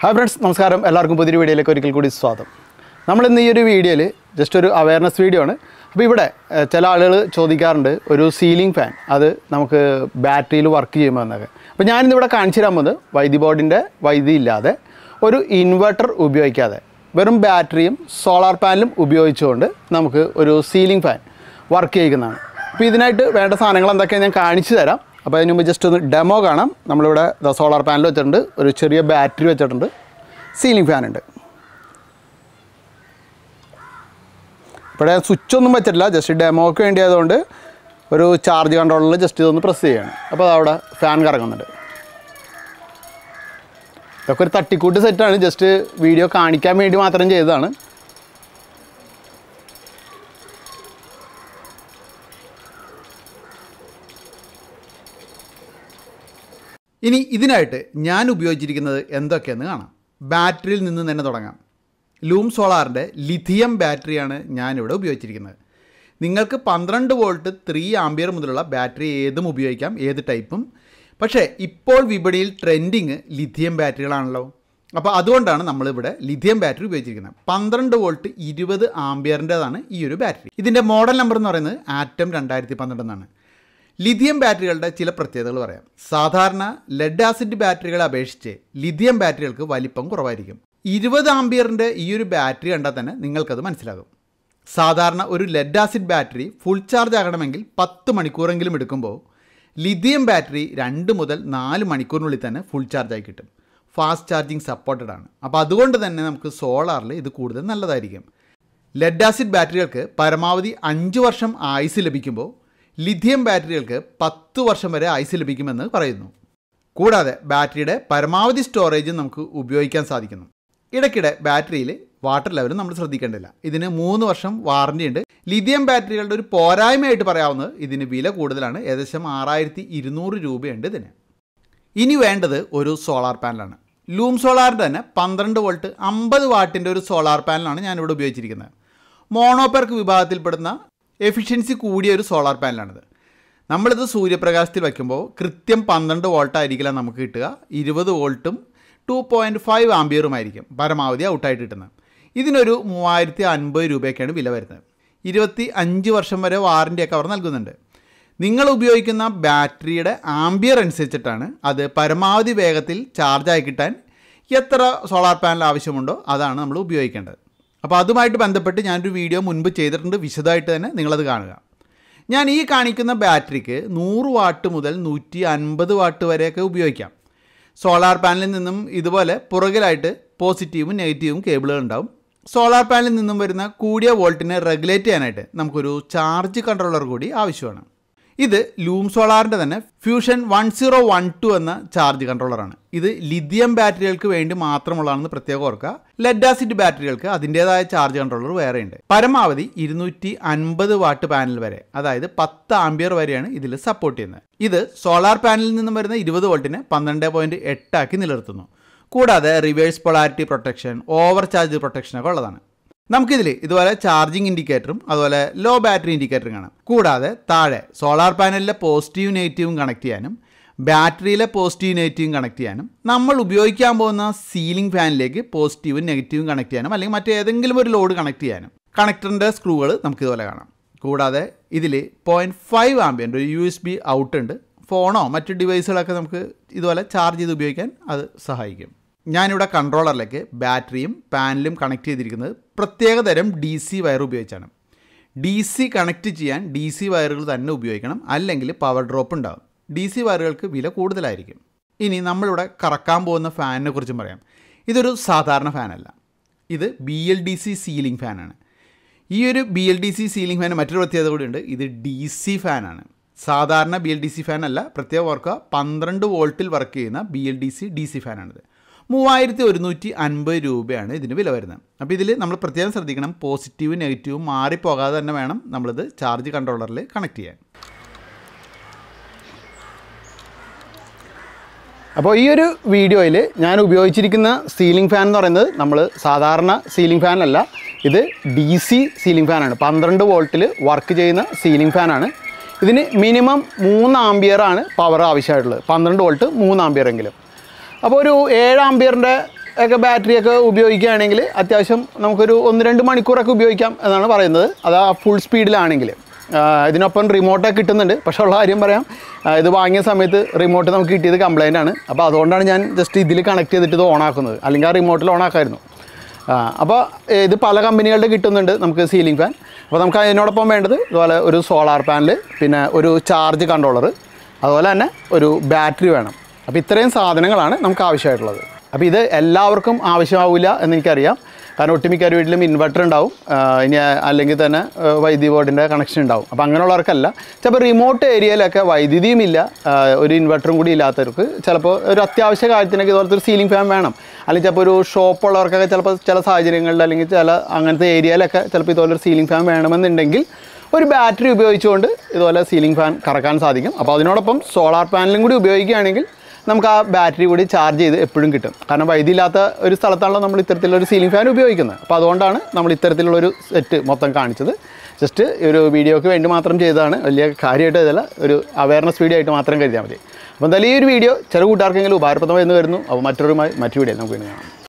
hi friends നമസ്കാരം എല്ലാവർക്കും പുതിയൊരു വീഡിയോയിലേക്ക് ഒരിക്കൽ കൂടി സ്വാഗതം നമ്മളിന്ന് ഈ ഒരു വീഡിയോയിൽ ജസ്റ്റ് ഒരു അവയർനെസ് വീഡിയോ ആണ് അപ്പോൾ ഇവിടെ ചില ആളുകൾ ചോദിക്കാറുണ്ട് ഒരു സീലിംഗ് ഫാൻ അത് നമുക്ക് ബാറ്ററിയിൽ വർക്ക് ചെയ്യുമ്പോൾ എന്നൊക്കെ അപ്പോൾ ഞാനിന്നിവിടെ കാണിച്ചു തരാൻ പോകുന്നത് വൈദ്യുതി ബോർഡിൻ്റെ വൈദ്യുതി ഇല്ലാതെ ഒരു ഇൻവെർട്ടർ ഉപയോഗിക്കാതെ വെറും ബാറ്ററിയും സോളാർ പാനലും ഉപയോഗിച്ചുകൊണ്ട് നമുക്ക് ഒരു സീലിംഗ് ഫാൻ വർക്ക് ചെയ്യുന്നതാണ് അപ്പോൾ ഇതിനായിട്ട് വേണ്ട സാധനങ്ങൾ എന്തൊക്കെയാണ് ഞാൻ കാണിച്ചു തരാം അപ്പോൾ അതിന് മുമ്പ് ജസ്റ്റ് ഒന്ന് ഡെമോ കാണാം നമ്മളിവിടെ സോളാർ പാനൽ വെച്ചിട്ടുണ്ട് ഒരു ചെറിയ ബാറ്ററി വെച്ചിട്ടുണ്ട് സീലിംഗ് ഫാനുണ്ട് ഇവിടെ ഒന്നും വെച്ചിട്ടില്ല ജസ്റ്റ് ഡെമോക്ക് വേണ്ടി ആയതുകൊണ്ട് ഒരു ചാർജ് കൺട്രോളിൽ ജസ്റ്റ് ഇതൊന്ന് പ്രസ് ചെയ്യണം അപ്പോൾ അവിടെ ഫാൻ കറങ്ങുന്നുണ്ട് ഇതൊക്കെ ഒരു തട്ടിക്കൂട്ട് സെറ്റാണ് ജസ്റ്റ് വീഡിയോ കാണിക്കാൻ വേണ്ടി മാത്രം ചെയ്തതാണ് ഇനി ഇതിനായിട്ട് ഞാൻ ഉപയോഗിച്ചിരിക്കുന്നത് എന്തൊക്കെയെന്ന് കാണാം ബാറ്ററിയിൽ നിന്ന് തന്നെ തുടങ്ങാം ലൂം സോളാറിൻ്റെ ലിഥിയം ബാറ്ററിയാണ് ഞാനിവിടെ ഉപയോഗിച്ചിരിക്കുന്നത് നിങ്ങൾക്ക് പന്ത്രണ്ട് വോൾട്ട് ത്രീ ആംബിയർ മുതലുള്ള ബാറ്ററി ഏതും ഉപയോഗിക്കാം ഏത് ടൈപ്പും പക്ഷേ ഇപ്പോൾ വിപണിയിൽ ട്രെൻഡിങ് ലിഥിയം ബാറ്ററികളാണല്ലോ അപ്പോൾ അതുകൊണ്ടാണ് നമ്മളിവിടെ ലിഥിയം ബാറ്ററി ഉപയോഗിച്ചിരിക്കുന്നത് പന്ത്രണ്ട് വോൾട്ട് ഇരുപത് ആംബിയറിൻ്റെതാണ് ഈ ഒരു ബാറ്ററി ഇതിൻ്റെ മോഡൽ നമ്പർ എന്ന് പറയുന്നത് ആറ്റം രണ്ടായിരത്തി പന്ത്രണ്ട് എന്നാണ് ലിഥിയം ബാറ്ററികളുടെ ചില പ്രത്യേകതകൾ പറയാം സാധാരണ ലെഡ് ആസിഡ് ബാറ്ററികളെ അപേക്ഷിച്ച് ലിഥിയം ബാറ്ററികൾക്ക് വലിപ്പം കുറവായിരിക്കും ഇരുപത് ആംബിയറിൻ്റെ ഈ ഒരു ബാറ്ററി കണ്ടാൽ തന്നെ നിങ്ങൾക്കത് മനസ്സിലാകും സാധാരണ ഒരു lead acid battery full charge ആകണമെങ്കിൽ പത്ത് മണിക്കൂറെങ്കിലും എടുക്കുമ്പോൾ ലിഥിയം ബാറ്ററി രണ്ട് മുതൽ നാല് മണിക്കൂറിനുള്ളിൽ തന്നെ ഫുൾ ചാർജായി കിട്ടും ഫാസ്റ്റ് ചാർജിങ് സപ്പോർട്ടഡ് ആണ് അപ്പോൾ അതുകൊണ്ട് തന്നെ നമുക്ക് സോളാറിൽ ഇത് കൂടുതൽ നല്ലതായിരിക്കും ലെഡ് ആസിഡ് ബാറ്ററികൾക്ക് പരമാവധി അഞ്ച് വർഷം ആയുസ് ലഭിക്കുമ്പോൾ ലിഥിയം ബാറ്ററികൾക്ക് പത്ത് വർഷം വരെ ഐസ് ലഭിക്കുമെന്ന് പറയുന്നു കൂടാതെ ബാറ്ററിയുടെ പരമാവധി സ്റ്റോറേജും നമുക്ക് ഉപയോഗിക്കാൻ സാധിക്കുന്നു ഇടയ്ക്കിടെ ബാറ്ററിയിൽ വാട്ടർ ലെവലും നമ്മൾ ശ്രദ്ധിക്കേണ്ടില്ല ഇതിന് മൂന്ന് വർഷം വാറൻ്റി ഉണ്ട് ലിഥിയം ബാറ്ററികളുടെ ഒരു പോരായ്മയായിട്ട് പറയാവുന്നത് ഇതിന് വില കൂടുതലാണ് ഏകദേശം ആറായിരത്തി ഇരുന്നൂറ് രൂപയുണ്ട് ഇതിന് ഇനി വേണ്ടത് ഒരു സോളാർ പാനലാണ് ലൂം സോളാറിൻ്റെ തന്നെ പന്ത്രണ്ട് വോൾട്ട് അമ്പത് വാട്ടിൻ്റെ ഒരു സോളാർ പാനലാണ് ഞാനിവിടെ ഉപയോഗിച്ചിരിക്കുന്നത് മോണോപെർക്ക് വിഭാഗത്തിൽപ്പെടുന്ന എഫിഷ്യൻസി കൂടിയ ഒരു സോളാർ പാനലാണിത് നമ്മളിത് സൂര്യപ്രകാശത്തിൽ വയ്ക്കുമ്പോൾ കൃത്യം പന്ത്രണ്ട് വോൾട്ടായിരിക്കില്ല നമുക്ക് കിട്ടുക ഇരുപത് വോൾട്ടും ടു പോയിൻറ്റ് ഫൈവ് ആംബിയറുമായിരിക്കും പരമാവധി ഔട്ടായിട്ട് കിട്ടുന്നത് ഇതിനൊരു മൂവായിരത്തി അൻപത് രൂപയൊക്കെയാണ് വില വരുന്നത് ഇരുപത്തി അഞ്ച് വർഷം വരെ വാറൻറ്റിയൊക്കെ അവർ നൽകുന്നുണ്ട് നിങ്ങൾ ഉപയോഗിക്കുന്ന ബാറ്ററിയുടെ ആംബിയർ അനുസരിച്ചിട്ടാണ് അത് പരമാവധി വേഗത്തിൽ ആയി കിട്ടാൻ എത്ര സോളാർ പാനൽ ആവശ്യമുണ്ടോ അതാണ് നമ്മൾ ഉപയോഗിക്കേണ്ടത് അപ്പോൾ അതുമായിട്ട് ബന്ധപ്പെട്ട് ഞാനൊരു വീഡിയോ മുൻപ് ചെയ്തിട്ടുണ്ട് വിശദമായിട്ട് തന്നെ നിങ്ങളത് കാണുക ഞാൻ ഈ കാണിക്കുന്ന ബാറ്ററിക്ക് നൂറ് വാട്ട് മുതൽ നൂറ്റി അൻപത് വാട്ട് വരെയൊക്കെ ഉപയോഗിക്കാം സോളാർ പാനലിൽ നിന്നും ഇതുപോലെ പുറകിലായിട്ട് പോസിറ്റീവും നെഗറ്റീവും കേബിളുകൾ ഉണ്ടാവും സോളാർ പാനലിൽ നിന്നും വരുന്ന കൂടിയ വോൾട്ടിനെ റെഗുലേറ്റ് ചെയ്യാനായിട്ട് നമുക്കൊരു ചാർജ് കൺട്രോളർ കൂടി ആവശ്യമാണ് ഇത് ലൂം സോളാറിൻ്റെ തന്നെ fusion one zero one two എന്ന ചാർജ് കൺട്രോളറാണ് ഇത് ലിഥിയം ബാറ്ററികൾക്ക് വേണ്ടി മാത്രമുള്ളതാണെന്ന് പ്രത്യേകം ഓർക്കുക ലെഡ് ആസിഡ് ബാറ്ററികൾക്ക് അതിൻ്റെതായ ചാർജ് കൺട്രോളർ വേറെയുണ്ട് പരമാവധി ഇരുന്നൂറ്റി അൻപത് വാട്ട് പാനൽ വരെ അതായത് പത്ത് ആംബിയർ വരെയാണ് ഇതിൽ സപ്പോർട്ട് ചെയ്യുന്നത് ഇത് സോളാർ പാനലിൽ നിന്നും വരുന്ന ഇരുപത് വോൾട്ടിനെ പന്ത്രണ്ട് പോയിന്റ് എട്ടാക്കി നിലനിർത്തുന്നു കൂടാതെ reverse polarity protection over charge പ്രൊട്ടക്ഷനൊക്കെ ഉള്ളതാണ് നമുക്കിതിൽ ഇതുപോലെ ചാർജിങ് ഇൻഡിക്കേറ്ററും അതുപോലെ ലോ ബാറ്ററി ഇൻഡിക്കേറ്ററും കാണാം കൂടാതെ താഴെ സോളാർ പാനലിലെ പോസിറ്റീവ് നെഗറ്റീവും കണക്ട് ചെയ്യാനും ബാറ്ററിയിലെ പോസിറ്റീവ് നെഗറ്റീവും കണക്ട് ചെയ്യാനും നമ്മൾ ഉപയോഗിക്കാൻ പോകുന്ന സീലിംഗ് ഫാനിലേക്ക് പോസിറ്റീവും നെഗറ്റീവും കണക്ട് ചെയ്യാനും അല്ലെങ്കിൽ മറ്റേതെങ്കിലും ഒരു ലോഡ് കണക്ട് ചെയ്യാനും കണക്ടറിൻ്റെ സ്ക്രൂകൾ നമുക്കിതുപോലെ കാണാം കൂടാതെ ഇതിൽ പോയിൻറ്റ് ഫൈവ് ആംബിയൻ്റെ ഒരു യു എസ് ബി ഔട്ട് ഉണ്ട് ഫോണോ മറ്റ് ഡിവൈസുകളൊക്കെ നമുക്ക് ഇതുപോലെ ചാർജ് ചെയ്ത് ഉപയോഗിക്കാൻ അത് സഹായിക്കും ഞാനിവിടെ കൺട്രോളറിലേക്ക് ബാറ്ററിയും പാനലും കണക്ട് ചെയ്തിരിക്കുന്നത് പ്രത്യേക തരം ഡി സി വയർ ഉപയോഗിച്ചാണ് ഡി സി കണക്ട് ചെയ്യാൻ ഡി സി വയറുകൾ തന്നെ ഉപയോഗിക്കണം അല്ലെങ്കിൽ പവർ ഡ്രോപ്പ് ഉണ്ടാകും ഡി സി വയറുകൾക്ക് വില കൂടുതലായിരിക്കും ഇനി നമ്മളിവിടെ കറക്കാൻ പോകുന്ന ഫാനിനെ കുറിച്ചും പറയാം ഇതൊരു സാധാരണ ഫാനല്ല ഇത് B L D C ceiling ഫാനാണ് ഈ ഒരു B L D C ceiling fan മറ്റൊരു പ്രത്യേകത കൂടിയുണ്ട് ഇത് ഡി സി ഫാനാണ് സാധാരണ ബി എൽ ഡി സി ഫാനല്ല പ്രത്യേകം ഓർക്കുക പന്ത്രണ്ട് വോൾട്ടിൽ വർക്ക് ചെയ്യുന്ന B L D C D C ഫാനാണിത് മൂവായിരത്തി ഒരുന്നൂറ്റി അൻപത് രൂപയാണ് ഇതിന് വില വരുന്നത് അപ്പോൾ ഇതിൽ നമ്മൾ പ്രത്യേകം ശ്രദ്ധിക്കണം പോസിറ്റീവും നെഗറ്റീവും മാറിപ്പോകാതെ തന്നെ വേണം നമ്മളിത് ചാർജ് കൺട്രോളറിൽ കണക്ട് ചെയ്യാൻ അപ്പോൾ ഈ ഒരു വീഡിയോയിൽ ഞാൻ ഉപയോഗിച്ചിരിക്കുന്ന സീലിംഗ് ഫാൻ എന്ന് പറയുന്നത് നമ്മൾ സാധാരണ സീലിംഗ് ഫാൻ അല്ല ഇത് ഡി സി സീലിംഗ് ഫാനാണ് പന്ത്രണ്ട് വോൾട്ടിൽ വർക്ക് ചെയ്യുന്ന സീലിംഗ് ഫാനാണ് ഇതിന് മിനിമം മൂന്ന് ആംബിയറാണ് പവർ ആവശ്യമായിട്ടുള്ളത് പന്ത്രണ്ട് വോൾട്ട് മൂന്ന് എങ്കിലും അപ്പോൾ ഒരു ഏഴ് ആംബിയറിൻ്റെ ഒക്കെ ബാറ്ററിയൊക്കെ ഉപയോഗിക്കുകയാണെങ്കിൽ അത്യാവശ്യം നമുക്കൊരു ഒന്ന് രണ്ട് മണിക്കൂറൊക്കെ ഉപയോഗിക്കാം എന്നാണ് പറയുന്നത് അത് ആ ഫുൾ സ്പീഡിലാണെങ്കിൽ ഇതിനൊപ്പം റിമോട്ടൊക്കെ കിട്ടുന്നുണ്ട് പക്ഷേ ഉള്ള കാര്യം പറയാം ഇത് വാങ്ങിയ സമയത്ത് റിമോട്ട് നമുക്ക് കിട്ടിയത് കംപ്ലൈൻ്റ് ആണ് അപ്പോൾ അതുകൊണ്ടാണ് ഞാൻ ജസ്റ്റ് ഇതിൽ കണക്ട് ചെയ്തിട്ട് ഇത് ഓണാക്കുന്നത് അല്ലെങ്കിൽ ആ റിമോട്ടിൽ ഓണാക്കായിരുന്നു അപ്പോൾ ഇത് പല കമ്പനികളുടെ കിട്ടുന്നുണ്ട് നമുക്ക് സീലിംഗ് ഫാൻ അപ്പോൾ നമുക്ക് അതിനോടൊപ്പം വേണ്ടത് ഇതുപോലെ ഒരു സോളാർ പാനൽ പിന്നെ ഒരു ചാർജ് കൺട്രോളർ അതുപോലെ തന്നെ ഒരു ബാറ്ററി വേണം അപ്പോൾ ഇത്രയും സാധനങ്ങളാണ് നമുക്ക് ആവശ്യമായിട്ടുള്ളത് അപ്പോൾ ഇത് എല്ലാവർക്കും ആവശ്യമാവില്ല എന്നെനിക്കറിയാം കാരണം ഒട്ടുമിക്ക വീട്ടിലും ഇൻവെർട്ടർ ഉണ്ടാവും ഇനി അല്ലെങ്കിൽ തന്നെ വൈദ്യുതി ബോർഡിൻ്റെ കണക്ഷൻ ഉണ്ടാവും അപ്പോൾ അങ്ങനെയുള്ളവർക്കല്ല ചിലപ്പോൾ റിമോട്ട് ഏരിയയിലൊക്കെ വൈദ്യുതിയും ഇല്ല ഒരു ഇൻവെർട്ടറും കൂടി ഇല്ലാത്തവർക്ക് ചിലപ്പോൾ ഒരു അത്യാവശ്യ കാര്യത്തിനൊക്കെ ഇതുപോലത്തെ ഒരു സീലിംഗ് ഫാൻ വേണം അല്ലെങ്കിൽ ചിലപ്പോൾ ഒരു ഷോപ്പുള്ളവർക്കൊക്കെ ചിലപ്പോൾ ചില സാഹചര്യങ്ങളിൽ അല്ലെങ്കിൽ ചില അങ്ങനത്തെ ഏരിയയിലൊക്കെ ചിലപ്പോൾ ഇതുപോലൊരു സീലിംഗ് ഫാൻ വേണമെന്നുണ്ടെങ്കിൽ ഒരു ബാറ്ററി ഉപയോഗിച്ചുകൊണ്ട് ഇതുപോലെ സീലിംഗ് ഫാൻ കറക്കാൻ സാധിക്കും അപ്പോൾ അതിനോടൊപ്പം സോളാർ പാനലും കൂടി ഉപയോഗിക്കുകയാണെങ്കിൽ നമുക്ക് ആ ബാറ്ററി കൂടി ചാർജ് ചെയ്ത് എപ്പോഴും കിട്ടും കാരണം വൈദ്യുതി ഇല്ലാത്ത ഒരു സ്ഥലത്താണല്ലോ നമ്മൾ ഇത്തരത്തിലൊരു സീലിംഗ് ഫാൻ ഉപയോഗിക്കുന്നത് അപ്പോൾ അതുകൊണ്ടാണ് നമ്മൾ ഇത്തരത്തിലുള്ളൊരു സെറ്റ് മൊത്തം കാണിച്ചത് ജസ്റ്റ് ഒരു വീഡിയോയ്ക്ക് വേണ്ടി മാത്രം ചെയ്തതാണ് വലിയ കാര്യമായിട്ട് ഇതല്ല ഒരു അവയർനെസ് വീഡിയോ ആയിട്ട് മാത്രം കരുതിയാൽ മതി അപ്പോൾ എന്തായാലും ഈ ഒരു വീഡിയോ ചില കൂട്ടുകാർക്കെങ്കിലും ഉപകാരപ്രദമായി എന്ന് വരുന്നു അപ്പോൾ മറ്റൊരു മറ്റു വീഡിയോ നമുക്ക് കാണാം